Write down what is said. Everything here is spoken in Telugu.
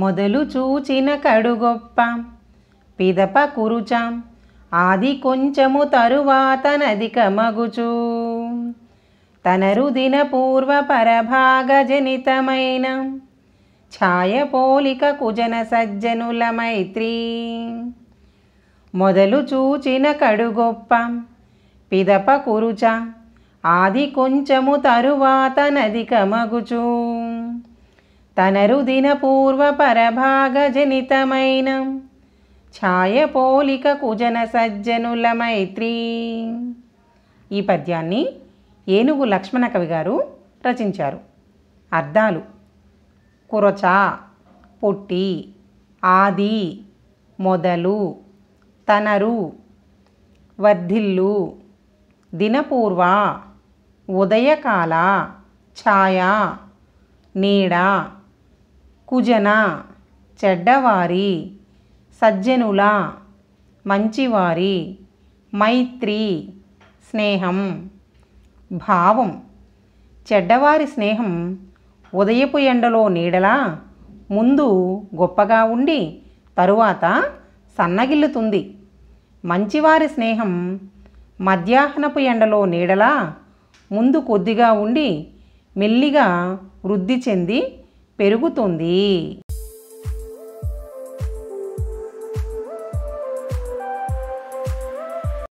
మొదలు చూచిన కడుగొప్ప పిదప కురుచాం ఆది కొంచెము తరువాత నదికమగుచు తనరుదిన పూర్వ పరభాగ జనితమైన ఛాయ పోలిక కుజన సజ్జనుల మైత్రి మొదలు చూచిన కడుగొప్ప పిదప కురుచ ఆది కొంచెము తరువాత నదికమగుచూ తనరుదిన జనితమైన ఛాయపోలిక కుజన సజ్జనుల మైత్రి ఈ పద్యాన్ని ఏనుగు లక్ష్మణ కవి గారు రచించారు అర్థాలు కురచ పుట్టి ఆది మొదలు తనరు వర్ధిల్లు దినపూర్వ ఉదయకాల ఛాయ నీడ కుజన చెడ్డవారి సజ్జనుల మంచివారి మైత్రి స్నేహం భావం చెడ్డవారి స్నేహం ఉదయపు ఎండలో నీడలా ముందు గొప్పగా ఉండి తరువాత సన్నగిల్లుతుంది మంచివారి స్నేహం మధ్యాహ్నపు ఎండలో నీడలా ముందు కొద్దిగా ఉండి మెల్లిగా వృద్ధి చెంది పెరుగుతుంది